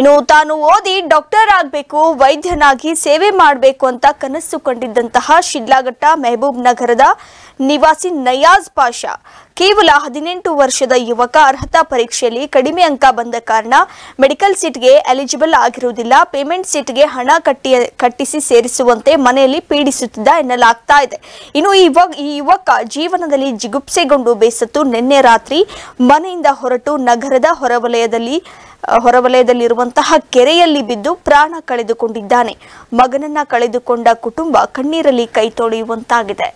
ಇನ್ನು ತಾನು ಓದಿ ಡಾಕ್ಟರ್ ಆಗಬೇಕು ವೈದ್ಯನಾಗಿ ಸೇವೆ ಮಾಡಬೇಕು ಅಂತ ಕನಸು ಕಂಡಿದ್ದಂತಹ ಶಿಡ್ಲಾಘಟ್ಟ ಮೆಹಬೂಬ್ ನಗರದ ನಿವಾಸಿ ನಯಾಜ್ ಪಾಷಾ ಕೇವಲ ಹದಿನೆಂಟು ವರ್ಷದ ಯುವಕ ಅರ್ಹತಾ ಪರೀಕ್ಷೆಯಲ್ಲಿ ಕಡಿಮೆ ಅಂಕ ಬಂದ ಕಾರಣ ಮೆಡಿಕಲ್ ಸೀಟ್ಗೆ ಎಲಿಜಿಬಲ್ ಆಗಿರುವುದಿಲ್ಲ ಪೇಮೆಂಟ್ ಸೀಟ್ಗೆ ಹಣ ಕಟ್ಟಿ ಕಟ್ಟಿಸಿ ಸೇರಿಸುವಂತೆ ಮನೆಯಲ್ಲಿ ಪೀಡಿಸುತ್ತಿದ್ದ ಎನ್ನಲಾಗ್ತಾ ಇದೆ ಇನ್ನು ಈ ಯುವಕ ಜೀವನದಲ್ಲಿ ಜಿಗುಪ್ಸೆಗೊಂಡು ಬೇಸತ್ತು ನಿನ್ನೆ ರಾತ್ರಿ ಮನೆಯಿಂದ ಹೊರಟು ನಗರದ ಹೊರವಲಯದಲ್ಲಿ ಹೊರವಲಯದಲ್ಲಿರುವಂತಹ ಕೆರೆಯಲ್ಲಿ ಬಿದ್ದು ಪ್ರಾಣ ಕಳೆದುಕೊಂಡಿದ್ದಾನೆ ಮಗನನ್ನ ಕಳೆದುಕೊಂಡ ಕುಟುಂಬ ಕಣ್ಣೀರಲ್ಲಿ ಕೈ ತೊಳೆಯುವಂತಾಗಿದೆ